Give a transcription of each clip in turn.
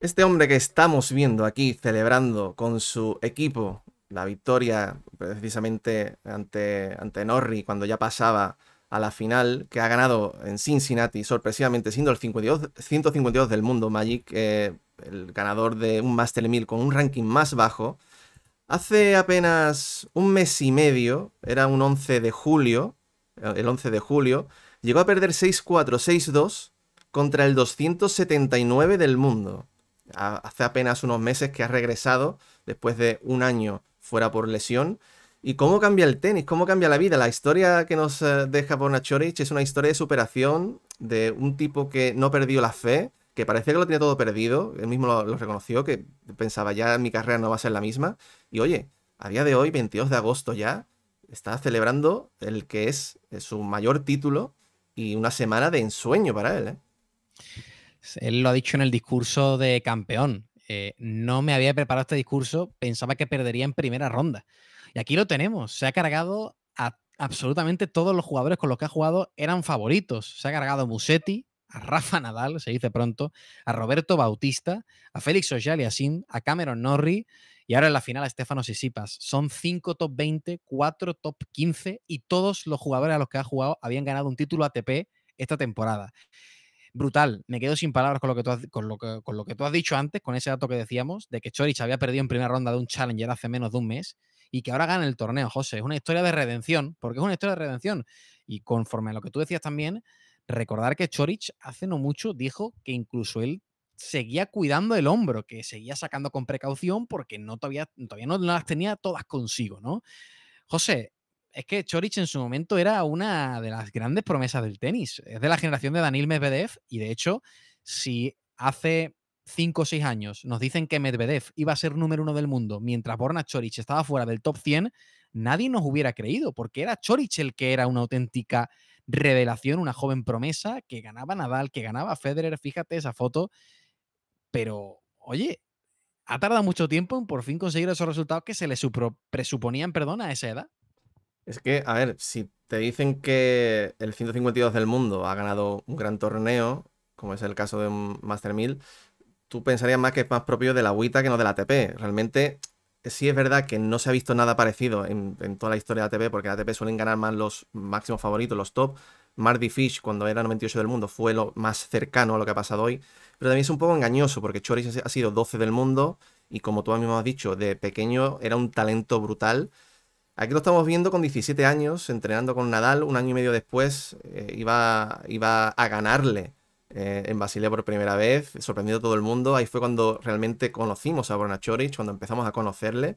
Este hombre que estamos viendo aquí celebrando con su equipo la victoria precisamente ante, ante Norrie cuando ya pasaba a la final, que ha ganado en Cincinnati sorpresivamente siendo el 152 del mundo Magic, eh, el ganador de un Master 1000 con un ranking más bajo. Hace apenas un mes y medio, era un 11 de julio, eh, el 11 de julio, llegó a perder 6-4, 6-2 contra el 279 del mundo hace apenas unos meses que ha regresado después de un año fuera por lesión. ¿Y cómo cambia el tenis? ¿Cómo cambia la vida? La historia que nos eh, deja chorich es una historia de superación de un tipo que no perdió la fe, que parecía que lo tenía todo perdido, él mismo lo, reconoció, que pensaba ya mi carrera no va a ser la misma. Y oye, a día de hoy, 22 de agosto ya, está celebrando el que es eh, su mayor título y una semana de ensueño para él. ¿eh? Él lo ha dicho en el discurso de campeón. Eh, no me había preparado este discurso, pensaba que perdería en primera ronda. Y aquí lo tenemos. Se ha cargado a absolutamente todos los jugadores con los que ha jugado eran favoritos. Se ha cargado a Musetti, a Rafa Nadal, se dice pronto, a Roberto Bautista, a Félix y a Cameron Norrie y ahora en la final a Stefano Sisipas. Son cinco top 20, cuatro top 15 y todos los jugadores a los que ha jugado habían ganado un título ATP esta temporada brutal. Me quedo sin palabras con lo, que tú has, con, lo que, con lo que tú has dicho antes, con ese dato que decíamos, de que Chorich había perdido en primera ronda de un Challenger hace menos de un mes y que ahora gana el torneo, José. Es una historia de redención, porque es una historia de redención. Y conforme a lo que tú decías también, recordar que Chorich hace no mucho dijo que incluso él seguía cuidando el hombro, que seguía sacando con precaución porque no todavía, todavía no las tenía todas consigo, ¿no? José, es que Chorich en su momento era una de las grandes promesas del tenis. Es de la generación de Daniel Medvedev y de hecho, si hace 5 o 6 años nos dicen que Medvedev iba a ser número uno del mundo mientras Borna Chorich estaba fuera del top 100, nadie nos hubiera creído porque era Chorich el que era una auténtica revelación, una joven promesa que ganaba Nadal, que ganaba Federer, fíjate esa foto, pero oye, ha tardado mucho tiempo en por fin conseguir esos resultados que se le presuponían, perdón, a esa edad. Es que, a ver, si te dicen que el 152 del mundo ha ganado un gran torneo, como es el caso de un Master 1000, tú pensarías más que es más propio de la agüita que no de la ATP. Realmente sí es verdad que no se ha visto nada parecido en, toda la historia de ATP, porque la ATP suelen ganar más los máximos favoritos, los top. Mardi Fish, cuando era 98 del mundo, fue lo más cercano a lo que ha pasado hoy. Pero también es un poco engañoso, porque Choris ha sido 12 del mundo, y como tú mismo has dicho, de pequeño era un talento brutal. Aquí lo estamos viendo con 17 años, entrenando con Nadal, un año y medio después eh, iba, iba, a ganarle eh, en Basilea por primera vez, sorprendiendo a todo el mundo. Ahí fue cuando realmente conocimos a Brona chorich cuando empezamos a conocerle.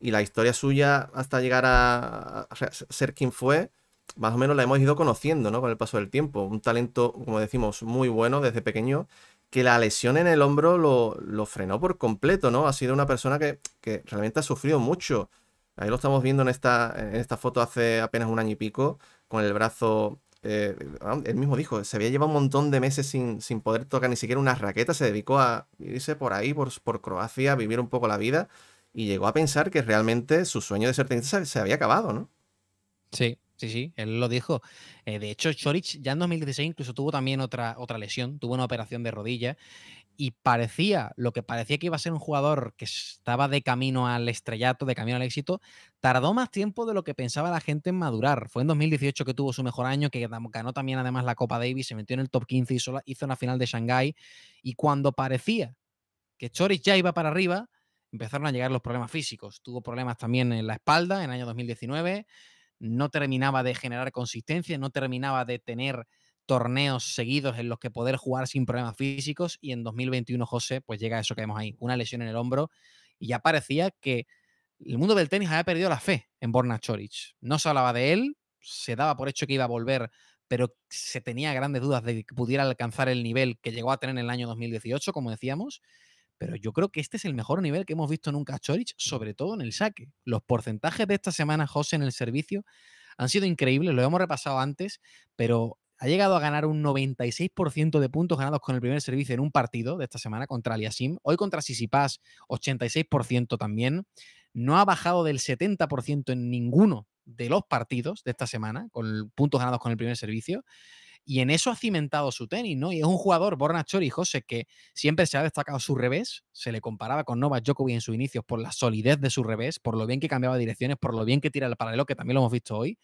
Y la historia suya hasta llegar a, ser quien fue, más o menos la hemos ido conociendo con el paso del tiempo. Un talento, como decimos, muy bueno desde pequeño, que la lesión en el hombro lo, frenó por completo. ¿no? Ha sido una persona que, que realmente ha sufrido mucho Ahí lo estamos viendo en esta, en esta foto hace apenas un año y pico, con el brazo. Eh, ah, él mismo dijo, se había llevado un montón de meses sin, poder tocar ni siquiera una raqueta, se dedicó a irse por ahí, por, Croacia, a vivir un poco la vida, y llegó a pensar que realmente su sueño de ser tenista se, había acabado, ¿no? Sí, Sí, sí, él lo dijo. Eh, de hecho, Chorich ya en 2016 incluso tuvo también otra, otra lesión, tuvo una operación de rodilla y parecía, lo que parecía que iba a ser un jugador que estaba de camino al estrellato, de camino al éxito, tardó más tiempo de lo que pensaba la gente en madurar. Fue en 2018 que tuvo su mejor año, que ganó también además la Copa Davis, se metió en el top 15 y hizo, hizo una final de Shanghái. Y cuando parecía que Chorich ya iba para arriba, empezaron a llegar los problemas físicos. Tuvo problemas también en la espalda en el año 2019, no terminaba de generar consistencia, no terminaba de tener torneos seguidos en los que poder jugar sin problemas físicos y en 2021 José pues llega a eso que vemos ahí, una lesión en el hombro y ya parecía que el mundo del tenis había perdido la fe en Borna Choric. No se hablaba de él, se daba por hecho que iba a volver, pero se tenía grandes dudas de que pudiera alcanzar el nivel que llegó a tener en el año 2018, como decíamos. Pero yo creo que este es el mejor nivel que hemos visto nunca a Choric, sobre todo en el saque. Los porcentajes de esta semana, José, en el servicio han sido increíbles, lo hemos repasado antes, pero ha llegado a ganar un 96% de puntos ganados con el primer servicio en un partido de esta semana contra Aliasim. Hoy contra Sisipas, 86% también. No ha bajado del 70% en ninguno de los partidos de esta semana, con puntos ganados con el primer servicio. Y en eso ha cimentado su tenis, ¿no? Y es un jugador, Borna Chori, José, que siempre se ha destacado su revés. Se le comparaba con Novak Djokovic en sus inicios por la solidez de su revés, por lo bien que cambiaba direcciones, por lo bien que tira el paralelo, que también lo hemos visto hoy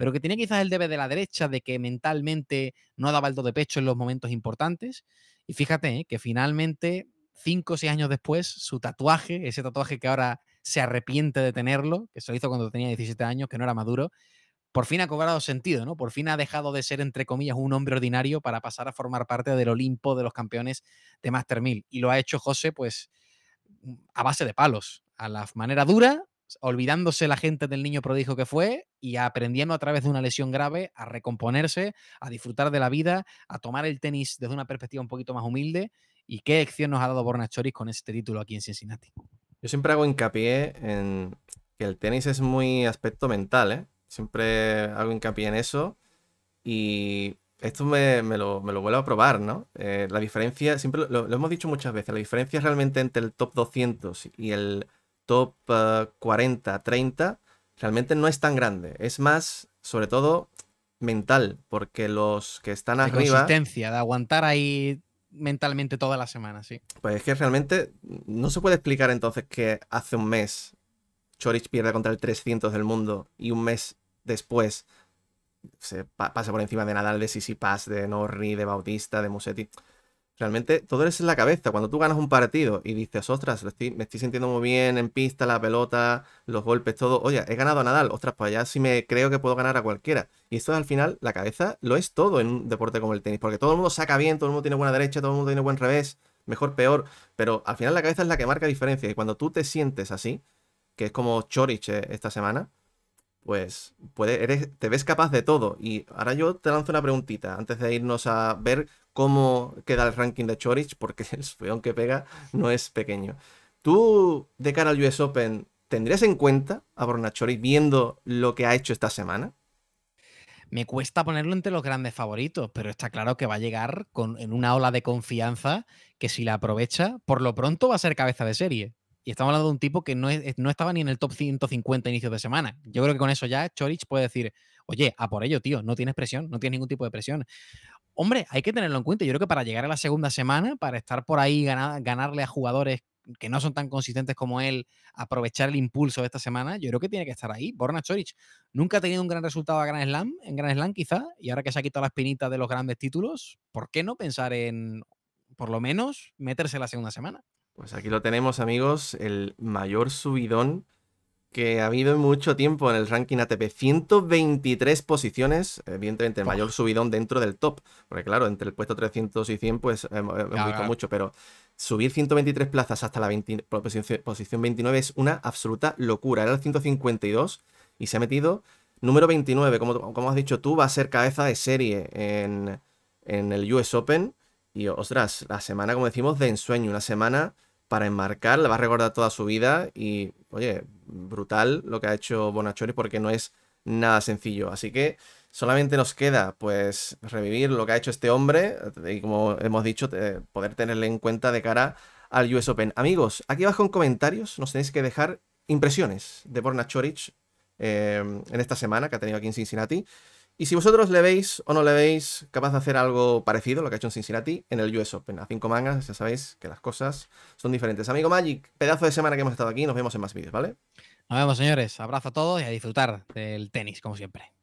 pero que tenía quizás el debe de la derecha de que mentalmente no daba el do de pecho en los momentos importantes. Y fíjate ¿eh? que finalmente, cinco o seis años después, su tatuaje, ese tatuaje que ahora se arrepiente de tenerlo, que se lo hizo cuando tenía 17 años, que no era maduro, por fin ha cobrado sentido, ¿no? Por fin ha dejado de ser, entre comillas, un hombre ordinario para pasar a formar parte del Olimpo de los campeones de Master 1000. Y lo ha hecho José, pues, mm, a base de palos, a la manera dura, olvidándose la gente del niño prodigio que fue y aprendiendo a través de una lesión grave a recomponerse, a disfrutar de la vida, a tomar el tenis desde una perspectiva un poquito más humilde. ¿Y qué lección nos ha dado Borna Choris con este título aquí en Cincinnati? Yo siempre hago hincapié en que el tenis es muy aspecto mental, ¿eh? Siempre hago hincapié en eso y esto me, lo, vuelvo a probar, ¿no? Eh, la diferencia, siempre lo, lo hemos dicho muchas veces, la diferencia realmente entre el top 200 y el top 40, ah, 30, realmente no es tan grande. Es más, sobre todo, mental, porque los que están de arriba. Consistencia, de aguantar ahí mentalmente toda la semana, sí. Pues es que realmente no se puede explicar entonces que hace un mes Chorich pierde contra el 300 del mundo y un mes después se pasa por encima de Nadal, de Sisi Paz, de Norri, de Bautista, de Musetti realmente todo es en la cabeza. Cuando tú ganas un partido y dices, ostras, me estoy sintiendo muy bien en pista, la pelota, los golpes, todo. Oye, he ganado a Nadal, ostras, pues allá sí me creo que puedo ganar a cualquiera. Y esto al final, la cabeza lo es todo en un deporte como el tenis, porque todo el mundo saca bien, todo el mundo tiene buena derecha, todo el mundo tiene buen revés, mejor, peor. Pero al final la cabeza es la que marca diferencia. Y cuando tú te sientes así, que es como Chorich eh, esta semana, pues te ves capaz de todo. Y ahora yo te lanzo una preguntita antes de irnos a ver cómo queda el ranking de Chorich, porque el subidón que pega no es pequeño. ¿Tú, de cara al US Open, tendrías en cuenta a Borna Chorich viendo lo que ha hecho esta semana? Me cuesta ponerlo entre los grandes favoritos, pero está claro que va a llegar con, en una ola de confianza que si la aprovecha, por lo pronto va a ser cabeza de serie. Y estamos hablando de un tipo que no, no estaba ni en el top 150 inicios de semana. Yo creo que con eso ya Chorich puede decir, oye, a por ello, tío, no tienes presión, no tienes ningún tipo de presión. Hombre, hay que tenerlo en cuenta. Yo creo que para llegar a la segunda semana, para estar por ahí, ganarle a jugadores que no son tan consistentes como él, aprovechar el impulso de esta semana, yo creo que tiene que estar ahí. Borna Chorich nunca ha tenido un gran resultado a Gran Slam, en Gran Slam quizá, y ahora que se ha quitado la espinita de los grandes títulos, ¿por qué no pensar en, por lo menos, meterse la segunda semana? Pues aquí lo tenemos, amigos, el mayor subidón que ha habido en mucho tiempo en el ranking ATP. 123 posiciones, evidentemente el mayor subidón dentro del top. Porque claro, entre el puesto 300 y 100 pues eh, hemos, visto mucho, pero subir 123 plazas hasta la posición 29 es una absoluta locura. Era el 152 y se ha metido número 29. Como, como has dicho tú, va a ser cabeza de serie en, en el US Open. Y ostras, la semana, como decimos, de ensueño, una semana para enmarcar, la va a recordar toda su vida y, oye, brutal lo que ha hecho Bonachori porque no es nada sencillo. Así que solamente nos queda, pues, revivir lo que ha hecho este hombre eh, y, como hemos dicho, eh, poder tenerle en cuenta de cara al US Open. Amigos, aquí abajo en comentarios nos tenéis que dejar impresiones de Borna eh, en esta semana que ha tenido aquí en Cincinnati. Y si vosotros le veis o no le veis capaz de hacer algo parecido lo que ha hecho en Cincinnati en el US Open. A cinco mangas, ya sabéis que las cosas son diferentes. Amigo Magic, pedazo de semana que hemos estado aquí. Nos vemos en más vídeos, ¿vale? Nos vemos, señores. Abrazo a todos y a disfrutar del tenis, como siempre.